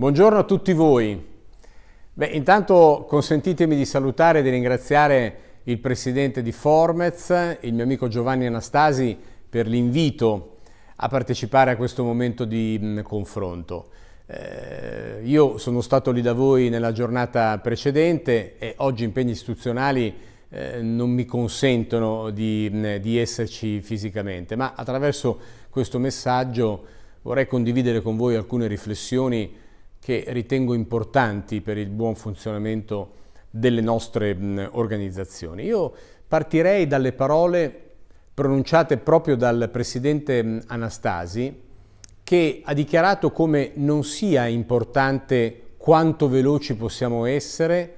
Buongiorno a tutti voi. Beh, intanto consentitemi di salutare e di ringraziare il presidente di Formez, il mio amico Giovanni Anastasi, per l'invito a partecipare a questo momento di mh, mm, confronto. Eh, io sono stato lì da voi nella giornata precedente e oggi impegni istituzionali eh, non mi consentono di, mh, mm, di esserci fisicamente, ma attraverso questo messaggio vorrei condividere con voi alcune riflessioni che ritengo importanti per il buon funzionamento delle nostre mh, organizzazioni. Io partirei dalle parole pronunciate proprio dal presidente Anastasi, che ha dichiarato come non sia importante quanto veloci possiamo essere,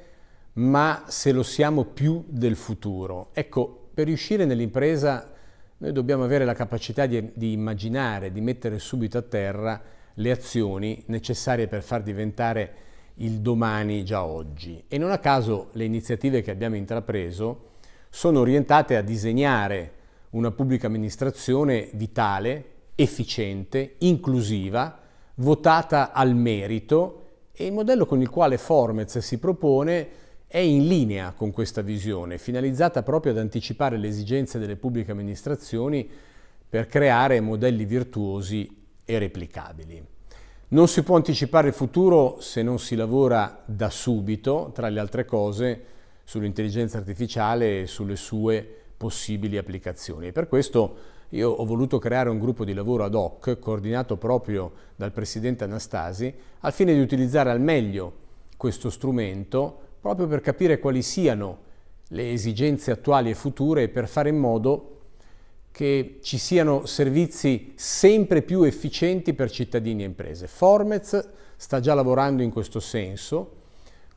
ma se lo siamo più del futuro. Ecco, per riuscire nell'impresa noi dobbiamo avere la capacità di, di immaginare, di mettere subito a terra le azioni necessarie per far diventare il domani già oggi. E non a caso le iniziative che abbiamo intrapreso sono orientate a disegnare una pubblica amministrazione vitale, efficiente, inclusiva, votata al merito e il modello con il quale Formez si propone è in linea con questa visione, finalizzata proprio ad anticipare le esigenze delle pubbliche amministrazioni per creare modelli virtuosi e replicabili. Non si può anticipare il futuro se non si lavora da subito, tra le altre cose, sull'intelligenza artificiale e sulle sue possibili applicazioni. per questo io ho voluto creare un gruppo di lavoro ad hoc, coordinato proprio dal presidente Anastasi, al fine di utilizzare al meglio questo strumento, proprio per capire quali siano le esigenze attuali e future e per fare in modo che ci siano servizi sempre più efficienti per cittadini e imprese. Formez sta già lavorando in questo senso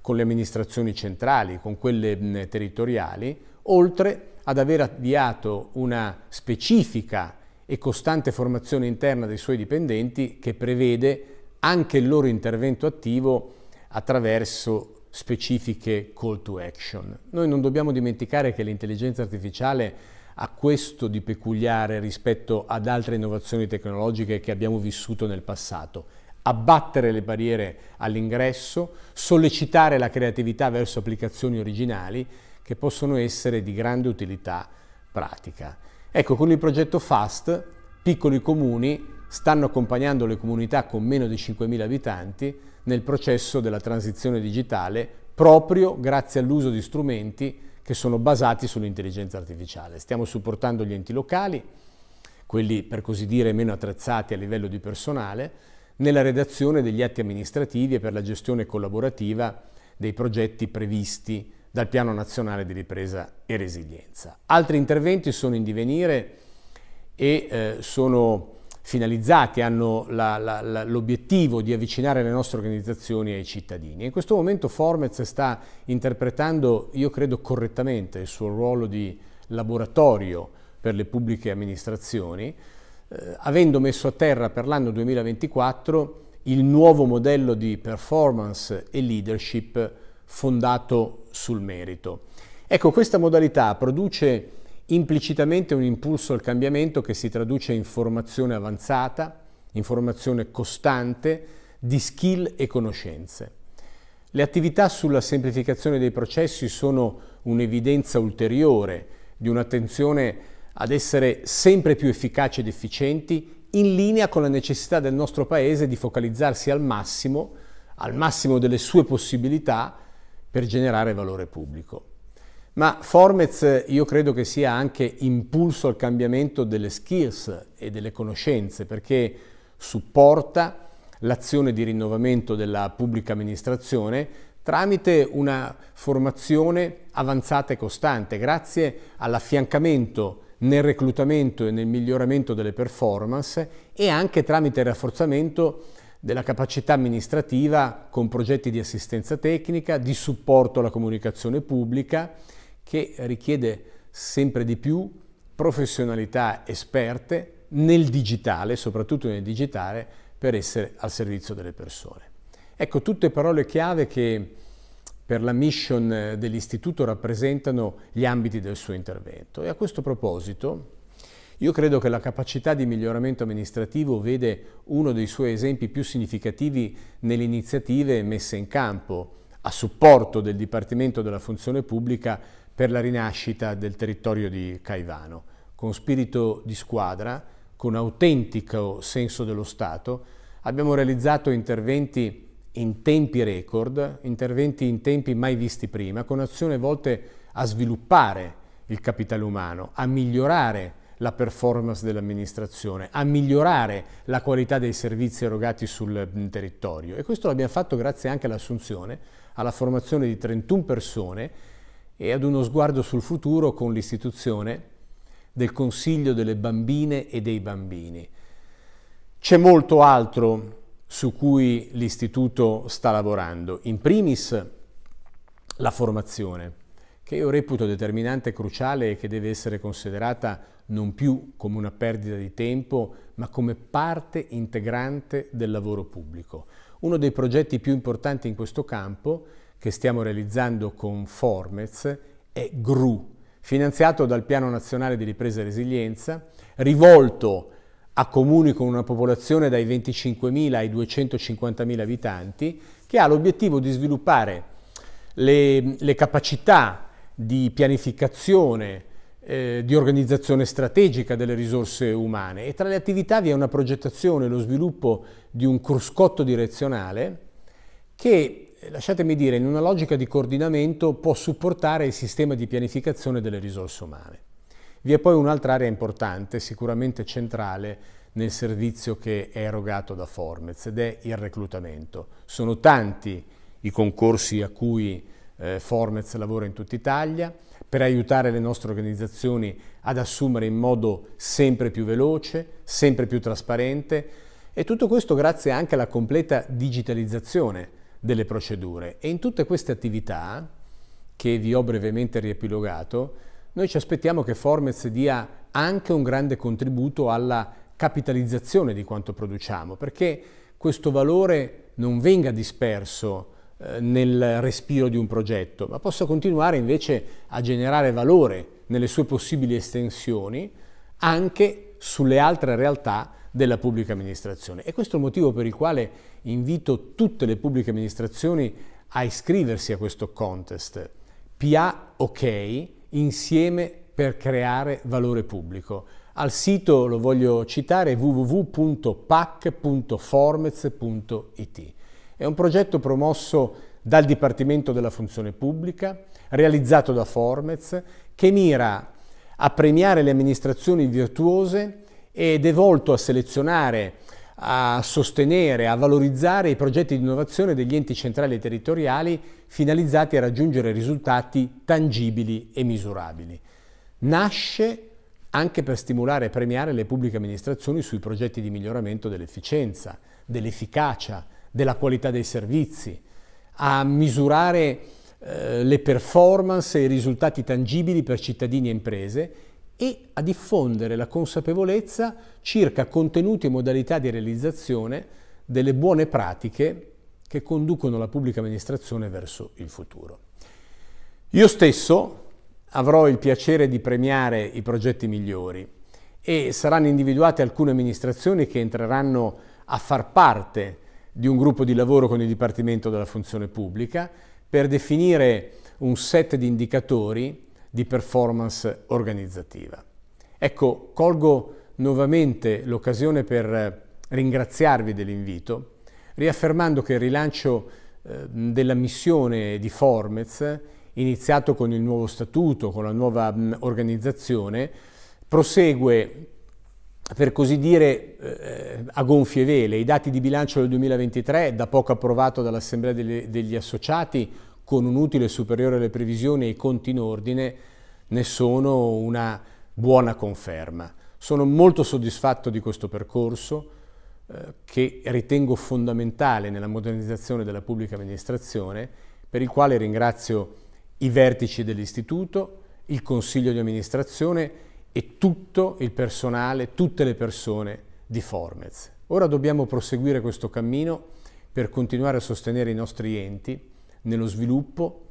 con le amministrazioni centrali, con quelle territoriali, oltre ad aver avviato una specifica e costante formazione interna dei suoi dipendenti che prevede anche il loro intervento attivo attraverso specifiche call to action. Noi non dobbiamo dimenticare che l'intelligenza artificiale ha questo di peculiare rispetto ad altre innovazioni tecnologiche che abbiamo vissuto nel passato? Abbattere le barriere all'ingresso, sollecitare la creatività verso applicazioni originali che possono essere di grande utilità pratica. Ecco, con il progetto FAST, piccoli comuni stanno accompagnando le comunità con meno di 5.000 abitanti nel processo della transizione digitale proprio grazie all'uso di strumenti che sono basati sull'intelligenza artificiale. Stiamo supportando gli enti locali, quelli per così dire meno attrezzati a livello di personale, nella redazione degli atti amministrativi e per la gestione collaborativa dei progetti previsti dal Piano Nazionale di Ripresa e Resilienza. Altri interventi sono in divenire e eh, sono finalizzati, hanno l'obiettivo di avvicinare le nostre organizzazioni ai cittadini. in questo momento Formez sta interpretando, io credo correttamente, il suo ruolo di laboratorio per le pubbliche amministrazioni, eh, avendo messo a terra per l'anno 2024 il nuovo modello di performance e leadership fondato sul merito. Ecco, questa modalità produce implicitamente un impulso al cambiamento che si traduce in formazione avanzata, informazione costante di skill e conoscenze. Le attività sulla semplificazione dei processi sono un'evidenza ulteriore di un'attenzione ad essere sempre più efficaci ed efficienti in linea con la necessità del nostro Paese di focalizzarsi al massimo, al massimo delle sue possibilità, per generare valore pubblico. Ma Formez io credo che sia anche impulso al cambiamento delle skills e delle conoscenze perché supporta l'azione di rinnovamento della pubblica amministrazione tramite una formazione avanzata e costante, grazie all'affiancamento nel reclutamento e nel miglioramento delle performance e anche tramite il rafforzamento della capacità amministrativa con progetti di assistenza tecnica, di supporto alla comunicazione pubblica che richiede sempre di più professionalità esperte nel digitale, soprattutto nel digitale, per essere al servizio delle persone. Ecco, tutte parole chiave che per la mission eh, dell'Istituto rappresentano gli ambiti del suo intervento. E a questo proposito, io credo che la capacità di miglioramento amministrativo vede uno dei suoi esempi più significativi nelle iniziative messe in campo a supporto del Dipartimento della Funzione Pubblica per la rinascita del territorio di Caivano, con spirito di squadra, con autentico senso dello Stato, abbiamo realizzato interventi in tempi record, interventi in tempi mai visti prima, con azioni volte a sviluppare il capitale umano, a migliorare la performance dell'amministrazione, a migliorare la qualità dei servizi erogati sul territorio. E questo l'abbiamo fatto grazie anche all'assunzione, alla formazione di 31 persone e ad uno sguardo sul futuro con l'istituzione del Consiglio delle bambine e dei bambini. C'è molto altro su cui l'Istituto sta lavorando. In primis la formazione, che io reputo determinante cruciale e che deve essere considerata non più come una perdita di tempo, ma come parte integrante del lavoro pubblico. Uno dei progetti più importanti in questo campo che stiamo realizzando con Formez è GRU, finanziato dal Piano Nazionale di Ripresa e Resilienza, rivolto a comuni con una popolazione dai 25.000 ai 250.000 abitanti, che ha l'obiettivo di sviluppare le, le capacità di pianificazione, eh, di organizzazione strategica delle risorse umane e tra le attività vi è una progettazione e lo sviluppo di un cruscotto direzionale che eh, lasciatemi dire, in una logica di coordinamento può supportare il sistema di pianificazione delle risorse umane. Vi è poi un'altra area importante, sicuramente centrale, nel servizio che è erogato da Formez ed è il reclutamento. Sono tanti i concorsi a cui eh, Formez lavora in tutta Italia per aiutare le nostre organizzazioni ad assumere in modo sempre più veloce, sempre più trasparente e tutto questo grazie anche alla completa digitalizzazione delle procedure. E in tutte queste attività, che vi ho brevemente riepilogato, noi ci aspettiamo che Formez dia anche un grande contributo alla capitalizzazione di quanto produciamo, perché questo valore non venga disperso eh, nel respiro di un progetto, ma possa continuare invece a generare valore nelle sue possibili estensioni anche sulle altre realtà della pubblica amministrazione. E questo è il motivo per il quale invito tutte le pubbliche amministrazioni a iscriversi a questo contest. PA OK insieme per creare valore pubblico. Al sito lo voglio citare www.pac.formez.it. È un progetto promosso dal Dipartimento della Funzione Pubblica, realizzato da Formez, che mira a premiare le amministrazioni virtuose ed è volto a selezionare, a sostenere, a valorizzare i progetti di innovazione degli enti centrali e territoriali finalizzati a raggiungere risultati tangibili e misurabili. Nasce anche per stimolare e premiare le pubbliche amministrazioni sui progetti di miglioramento dell'efficienza, dell'efficacia, della qualità dei servizi, a misurare eh, le performance e i risultati tangibili per cittadini e imprese e a diffondere la consapevolezza circa contenuti e modalità di realizzazione delle buone pratiche che conducono la pubblica amministrazione verso il futuro. Io stesso avrò il piacere di premiare i progetti migliori e saranno individuate alcune amministrazioni che entreranno a far parte di un gruppo di lavoro con il Dipartimento della Funzione Pubblica per definire un set di indicatori di performance organizzativa. Ecco, colgo nuovamente l'occasione per eh, ringraziarvi dell'invito, riaffermando che il rilancio eh, della missione di Formez, iniziato con il nuovo statuto, con la nuova mm, organizzazione, prosegue per così dire eh, a gonfie vele. I dati di bilancio del 2023, da poco approvato dall'Assemblea degli, degli Associati, con un utile superiore alle previsioni e i conti in ordine ne sono una buona conferma. Sono molto soddisfatto di questo percorso eh, che ritengo fondamentale nella modernizzazione della pubblica amministrazione, per il quale ringrazio i vertici dell'istituto, il consiglio di amministrazione e tutto il personale, tutte le persone di Formez. Ora dobbiamo proseguire questo cammino per continuare a sostenere i nostri enti nello sviluppo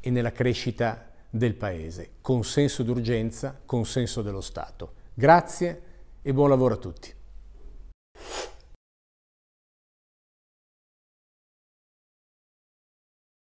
e nella crescita del Paese, con senso d'urgenza, con senso dello Stato. Grazie e buon lavoro a tutti.